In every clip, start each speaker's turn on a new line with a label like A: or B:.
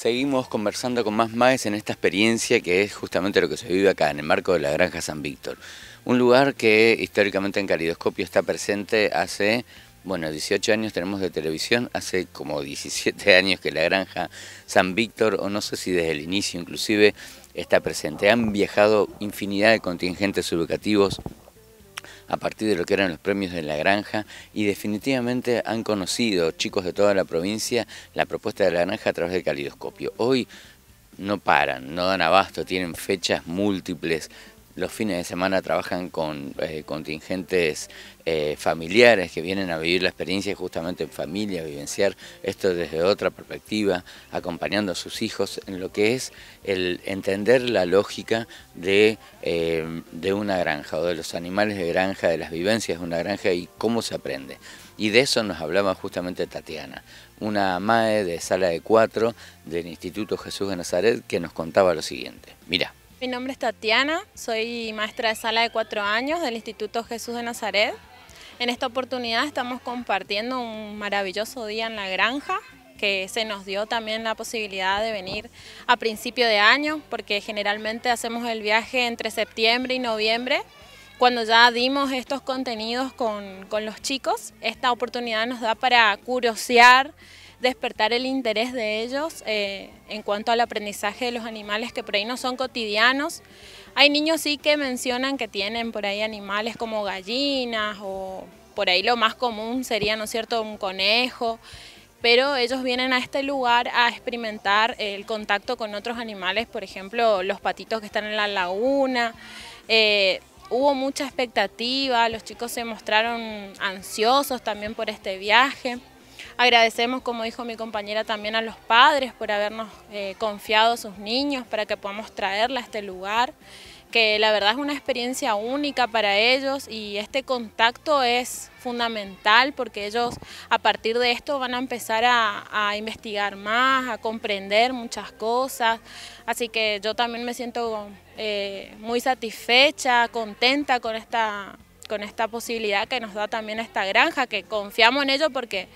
A: Seguimos conversando con más Maes en esta experiencia que es justamente lo que se vive acá en el marco de la Granja San Víctor. Un lugar que históricamente en Calidoscopio está presente hace, bueno, 18 años tenemos de televisión, hace como 17 años que la Granja San Víctor, o no sé si desde el inicio inclusive, está presente. Han viajado infinidad de contingentes educativos a partir de lo que eran los premios de la granja y definitivamente han conocido chicos de toda la provincia la propuesta de la granja a través del calidoscopio. Hoy no paran, no dan abasto, tienen fechas múltiples, los fines de semana trabajan con eh, contingentes eh, familiares que vienen a vivir la experiencia justamente en familia, vivenciar esto desde otra perspectiva, acompañando a sus hijos en lo que es el entender la lógica de, eh, de una granja o de los animales de granja, de las vivencias de una granja y cómo se aprende. Y de eso nos hablaba justamente Tatiana, una MAE de sala de cuatro del Instituto Jesús de Nazaret que nos contaba lo siguiente. Mira.
B: Mi nombre es Tatiana, soy maestra de sala de cuatro años del Instituto Jesús de Nazaret. En esta oportunidad estamos compartiendo un maravilloso día en la granja que se nos dio también la posibilidad de venir a principio de año, porque generalmente hacemos el viaje entre septiembre y noviembre. Cuando ya dimos estos contenidos con, los chicos, esta oportunidad nos da para curiosear, despertar el interés de ellos eh, en cuanto al aprendizaje de los animales que por ahí no son cotidianos. Hay niños sí que mencionan que tienen por ahí animales como gallinas o por ahí lo más común sería, ¿no es cierto?, un conejo, pero ellos vienen a este lugar a experimentar el contacto con otros animales, por ejemplo, los patitos que están en la laguna. Eh, hubo mucha expectativa, los chicos se mostraron ansiosos también por este viaje. Agradecemos, como dijo mi compañera, también a los padres por habernos eh, confiado sus niños para que podamos traerla a este lugar, que la verdad es una experiencia única para ellos y este contacto es fundamental porque ellos a partir de esto van a empezar a, investigar más, a comprender muchas cosas, así que yo también me siento eh, muy satisfecha, contenta con esta con esta posibilidad que nos da también esta granja, que confiamos en ellos porque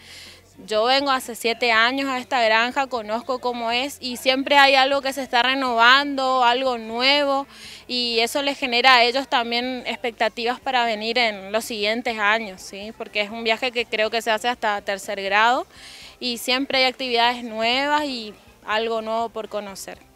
B: yo vengo hace siete años a esta granja, conozco cómo es y siempre hay algo que se está renovando, algo nuevo y eso les genera a ellos también expectativas para venir en los siguientes años, ¿sí? porque es un viaje que creo que se hace hasta tercer grado y siempre hay actividades nuevas y algo nuevo por conocer.